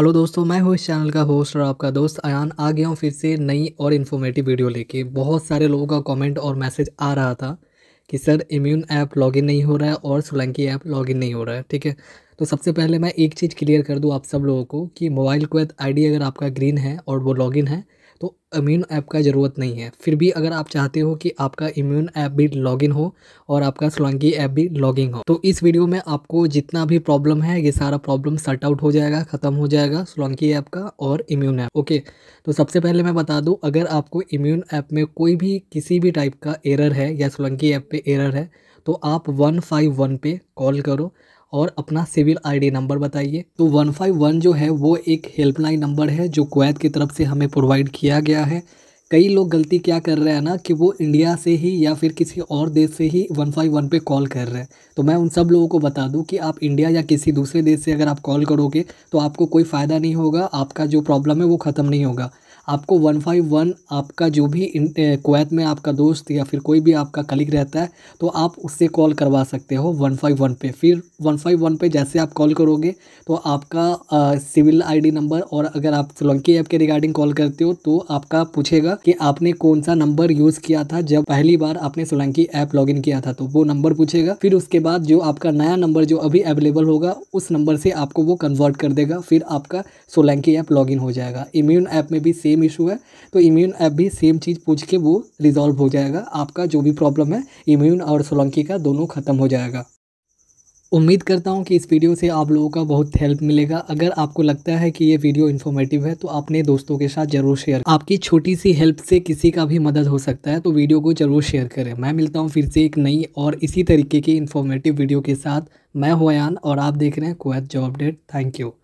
hello दोस्तों मैं हूँ इस चैनल का होस्ट और आपका दोस्त अयान आ गया हूँ फिर से नई और इन्फॉर्मेटिव वीडियो लेके बहुत सारे लोगों का कमेंट और मैसेज आ रहा था कि सर इम्यून ऐप लॉगिन नहीं हो रहा है और सोलंकी ऐप लॉगिन नहीं हो रहा है ठीक है तो सबसे पहले मैं एक चीज़ क्लियर कर दूँ आप सब लोगों को कि मोबाइल क्वेथ आई अगर आपका ग्रीन है और वो लॉगिन है तो इम्यून ऐप का ज़रूरत नहीं है फिर भी अगर आप चाहते हो कि आपका इम्यून ऐप भी लॉगिन हो और आपका सोलंकी ऐप भी लॉगिन हो तो इस वीडियो में आपको जितना भी प्रॉब्लम है ये सारा प्रॉब्लम सर्ट आउट हो जाएगा ख़त्म हो जाएगा सोलंकी ऐप का और इम्यून ऐप ओके तो सबसे पहले मैं बता दूँ अगर आपको इम्यून ऐप में कोई भी किसी भी टाइप का एरर है या सोलंकी ऐप पर एरर है तो आप वन फाइव वन पे कॉल करो और अपना सिविल आईडी नंबर बताइए तो 151 जो है वो एक हेल्पलाइन नंबर है जो कुवैत की तरफ से हमें प्रोवाइड किया गया है कई लोग गलती क्या कर रहे हैं ना कि वो इंडिया से ही या फिर किसी और देश से ही वन फाइव वन पे कॉल कर रहे हैं तो मैं उन सब लोगों को बता दूं कि आप इंडिया या किसी दूसरे देश से अगर आप कॉल करोगे तो आपको कोई फ़ायदा नहीं होगा आपका जो प्रॉब्लम है वो ख़त्म नहीं होगा आपको वन फाइव वन आपका जो भी कुवैत में आपका दोस्त या फिर कोई भी आपका कलीग रहता है तो आप उससे कॉल करवा सकते हो वन फाइव वन पे फिर वन फाइव वन पे जैसे आप कॉल करोगे तो आपका सिविल आईडी नंबर और अगर आप सोलंकी ऐप के रिगार्डिंग कॉल करते हो तो आपका पूछेगा कि आपने कौन सा नंबर यूज़ किया था जब पहली बार आपने सोलंकी ऐप लॉगिन किया था तो वो नंबर पूछेगा फिर उसके बाद जो आपका नया नंबर जो अभी अवेलेबल होगा उस नंबर से आपको वो कन्वर्ट कर देगा फिर आपका सोलंकी ऐप इन हो जाएगा इम्यून ऐप में भी सेम सेम इशू है तो इम्यून ऐप भी सेम चीज़ पूछ के वो रिजॉल्व हो जाएगा आपका जो भी प्रॉब्लम है इम्यून और सोलंकी का दोनों ख़त्म हो जाएगा उम्मीद करता हूँ कि इस वीडियो से आप लोगों का बहुत हेल्प मिलेगा अगर आपको लगता है कि ये वीडियो इन्फॉर्मेटिव है तो अपने दोस्तों के साथ जरूर शेयर आपकी छोटी सी हेल्प से किसी का भी मदद हो सकता है तो वीडियो को जरूर शेयर करें मैं मिलता हूँ फिर से एक नई और इसी तरीके की इन्फॉर्मेटिव वीडियो के साथ मैं हुआयान और आप देख रहे हैं Kuwait job update thank you